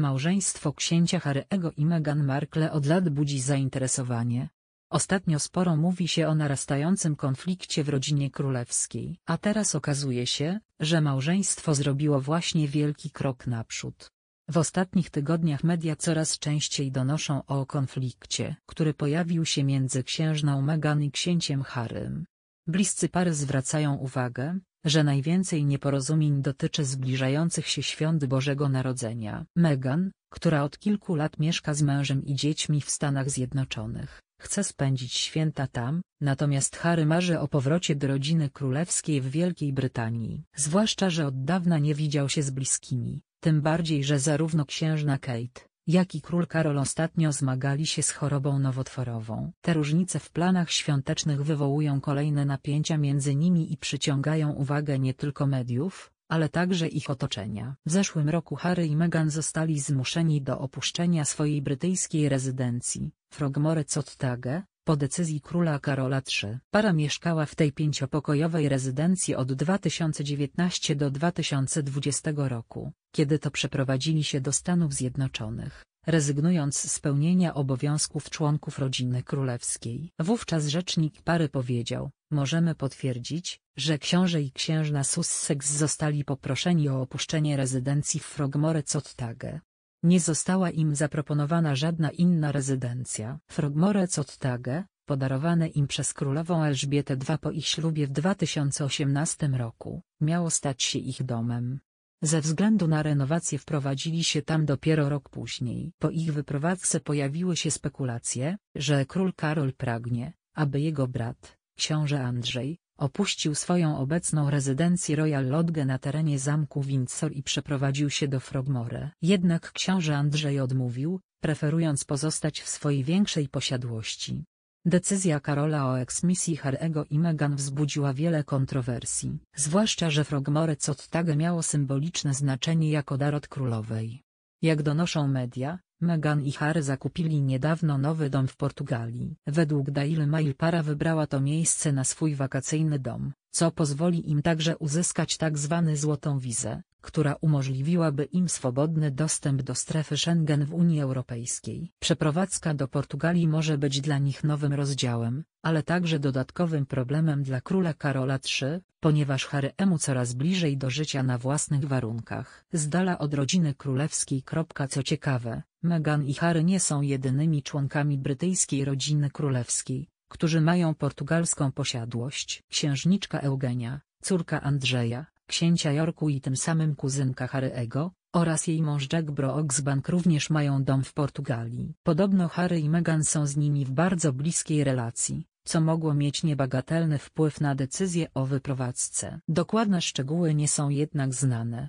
Małżeństwo księcia Harry'ego i Meghan Markle od lat budzi zainteresowanie. Ostatnio sporo mówi się o narastającym konflikcie w rodzinie królewskiej, a teraz okazuje się, że małżeństwo zrobiło właśnie wielki krok naprzód. W ostatnich tygodniach media coraz częściej donoszą o konflikcie, który pojawił się między księżną Meghan i księciem Harrym. Bliscy pary zwracają uwagę, że najwięcej nieporozumień dotyczy zbliżających się świąt Bożego Narodzenia. Meghan, która od kilku lat mieszka z mężem i dziećmi w Stanach Zjednoczonych, chce spędzić święta tam, natomiast Harry marzy o powrocie do rodziny królewskiej w Wielkiej Brytanii. Zwłaszcza, że od dawna nie widział się z bliskimi, tym bardziej, że zarówno księżna Kate, jak i król Karol ostatnio zmagali się z chorobą nowotworową. Te różnice w planach świątecznych wywołują kolejne napięcia między nimi i przyciągają uwagę nie tylko mediów, ale także ich otoczenia. W zeszłym roku Harry i Meghan zostali zmuszeni do opuszczenia swojej brytyjskiej rezydencji, Frogmore Cottage, po decyzji króla Karola III. Para mieszkała w tej pięciopokojowej rezydencji od 2019 do 2020 roku, kiedy to przeprowadzili się do Stanów Zjednoczonych, rezygnując z pełnienia obowiązków członków rodziny królewskiej. Wówczas rzecznik pary powiedział, możemy potwierdzić, że książę i księżna Sussex zostali poproszeni o opuszczenie rezydencji w Frogmore Cottage. Nie została im zaproponowana żadna inna rezydencja. Frogmore Cottage, podarowane im przez królową Elżbietę II po ich ślubie w 2018 roku, miało stać się ich domem. Ze względu na renowację wprowadzili się tam dopiero rok później. Po ich wyprowadzce pojawiły się spekulacje, że król Karol pragnie, aby jego brat, książę Andrzej, opuścił swoją obecną rezydencję Royal Lodge na terenie zamku Windsor i przeprowadził się do Frogmore. Jednak książę Andrzej odmówił, preferując pozostać w swojej większej posiadłości. Decyzja Karola o eksmisji Harego i Meghan wzbudziła wiele kontrowersji, zwłaszcza że Frogmore Cottage miało symboliczne znaczenie jako dar od królowej. Jak donoszą media, Meghan i Harry zakupili niedawno nowy dom w Portugalii. Według Daily Mail para wybrała to miejsce na swój wakacyjny dom, co pozwoli im także uzyskać tak zwany złotą wizę, która umożliwiłaby im swobodny dostęp do strefy Schengen w Unii Europejskiej. Przeprowadzka do Portugalii może być dla nich nowym rozdziałem, ale także dodatkowym problemem dla króla Karola III, ponieważ Haremu coraz bliżej do życia na własnych warunkach. Z dala od rodziny królewskiej. Co ciekawe, Meghan i Harry nie są jedynymi członkami brytyjskiej rodziny królewskiej, którzy mają portugalską posiadłość. Księżniczka Eugenia, córka Andrzeja, księcia Yorku i tym samym kuzynka Harry'ego, oraz jej mąż Jack Brooksbank również mają dom w Portugalii. Podobno Harry i Meghan są z nimi w bardzo bliskiej relacji, co mogło mieć niebagatelny wpływ na decyzję o wyprowadzce. Dokładne szczegóły nie są jednak znane.